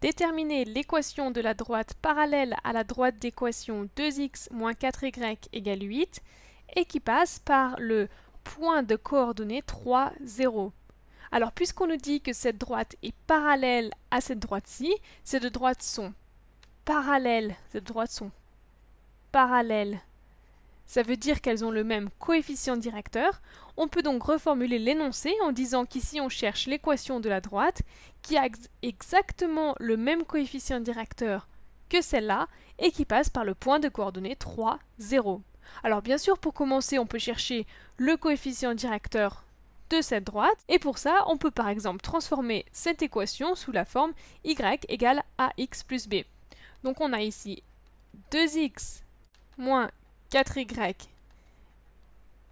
Déterminer l'équation de la droite parallèle à la droite d'équation 2x moins 4y égale 8 et qui passe par le point de coordonnées 3, 0. Alors puisqu'on nous dit que cette droite est parallèle à cette droite-ci, ces deux droites sont parallèles, ces deux droites sont parallèles ça veut dire qu'elles ont le même coefficient directeur, on peut donc reformuler l'énoncé en disant qu'ici on cherche l'équation de la droite qui a exactement le même coefficient directeur que celle-là et qui passe par le point de coordonnées 3, 0. Alors bien sûr, pour commencer, on peut chercher le coefficient directeur de cette droite, et pour ça, on peut par exemple transformer cette équation sous la forme y égale ax plus b. Donc on a ici 2x moins 4y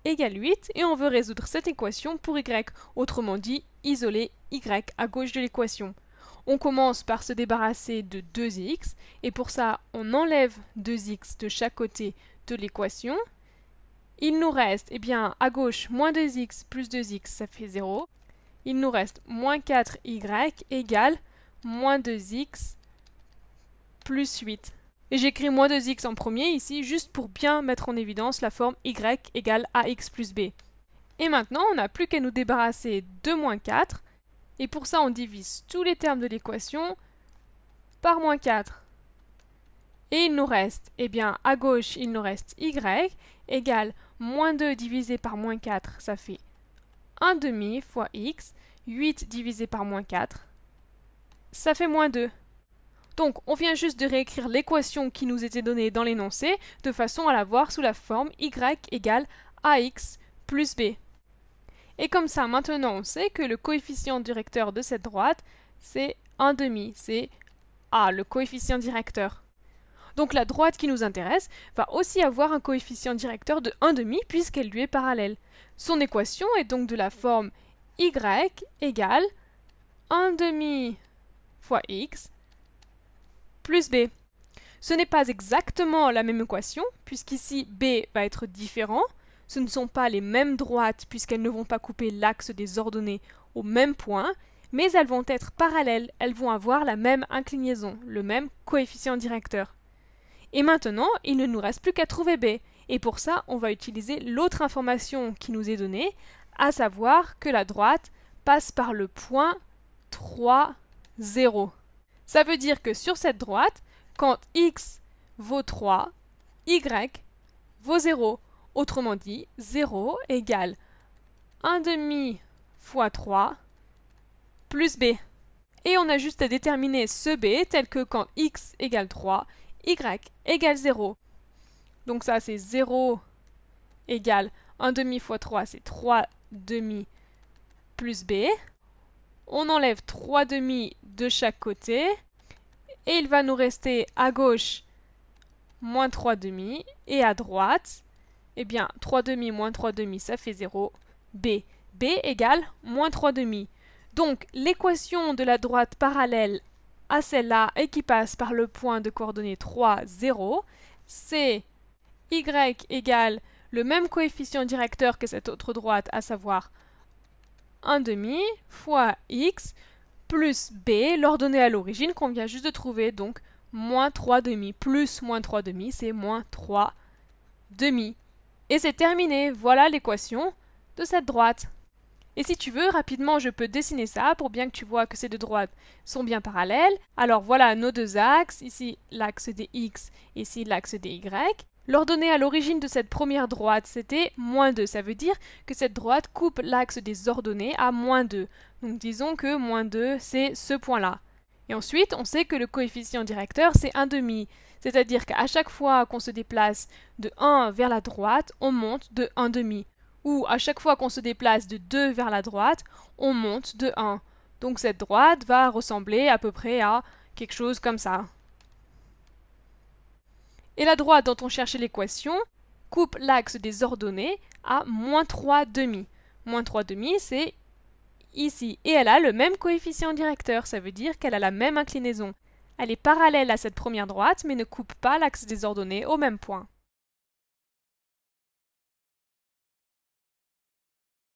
égale 8 et on veut résoudre cette équation pour y, autrement dit isoler y à gauche de l'équation. On commence par se débarrasser de 2x et pour ça on enlève 2x de chaque côté de l'équation. Il nous reste, eh bien, à gauche, moins 2x plus 2x, ça fait 0. Il nous reste moins 4y égale moins 2x plus 8. Et j'écris moins 2x en premier ici, juste pour bien mettre en évidence la forme y égale ax plus b. Et maintenant, on n'a plus qu'à nous débarrasser de moins 4. Et pour ça, on divise tous les termes de l'équation par moins 4. Et il nous reste, eh bien, à gauche, il nous reste y égale moins 2 divisé par moins 4, ça fait 1 demi fois x. 8 divisé par moins 4, ça fait moins 2. Donc on vient juste de réécrire l'équation qui nous était donnée dans l'énoncé de façon à la voir sous la forme y égale ax plus b. Et comme ça, maintenant on sait que le coefficient directeur de cette droite, c'est 1 demi, c'est a, le coefficient directeur. Donc la droite qui nous intéresse va aussi avoir un coefficient directeur de demi puisqu'elle lui est parallèle. Son équation est donc de la forme y égale demi fois x plus b. Ce n'est pas exactement la même équation, puisqu'ici b va être différent. Ce ne sont pas les mêmes droites, puisqu'elles ne vont pas couper l'axe des ordonnées au même point, mais elles vont être parallèles, elles vont avoir la même inclinaison, le même coefficient directeur. Et maintenant, il ne nous reste plus qu'à trouver b, et pour ça, on va utiliser l'autre information qui nous est donnée, à savoir que la droite passe par le point 3, 0. Ça veut dire que sur cette droite, quand x vaut 3, y vaut 0. Autrement dit, 0 égale 1 demi fois 3 plus b. Et on a juste à déterminer ce b tel que quand x égale 3, y égale 0. Donc ça c'est 0 égale 1 demi fois 3 c'est 3 demi plus b. On enlève 3 demi de chaque côté. Et il va nous rester à gauche moins 3 demi et à droite, eh bien 3 demi moins 3 demi ça fait 0, b. b égale moins 3 demi. Donc l'équation de la droite parallèle à celle-là et qui passe par le point de coordonnées 3, 0, c'est y égale le même coefficient directeur que cette autre droite, à savoir 1 demi fois x plus b, l'ordonnée à l'origine qu'on vient juste de trouver, donc moins 3 demi plus moins 3 demi, c'est moins 3 demi. Et c'est terminé, voilà l'équation de cette droite. Et si tu veux, rapidement, je peux dessiner ça pour bien que tu vois que ces deux droites sont bien parallèles. Alors voilà nos deux axes, ici l'axe des x, ici l'axe des y. L'ordonnée à l'origine de cette première droite, c'était moins 2. Ça veut dire que cette droite coupe l'axe des ordonnées à moins 2. Donc disons que moins 2, c'est ce point-là. Et ensuite, on sait que le coefficient directeur, c'est 1 demi. C'est-à-dire qu'à chaque fois qu'on se déplace de 1 vers la droite, on monte de 1 demi. Ou à chaque fois qu'on se déplace de 2 vers la droite, on monte de 1. Donc cette droite va ressembler à peu près à quelque chose comme ça. Et la droite dont on cherchait l'équation coupe l'axe des ordonnées à moins 3 demi. Moins 3 demi, c'est ici. Et elle a le même coefficient directeur, ça veut dire qu'elle a la même inclinaison. Elle est parallèle à cette première droite, mais ne coupe pas l'axe des ordonnées au même point.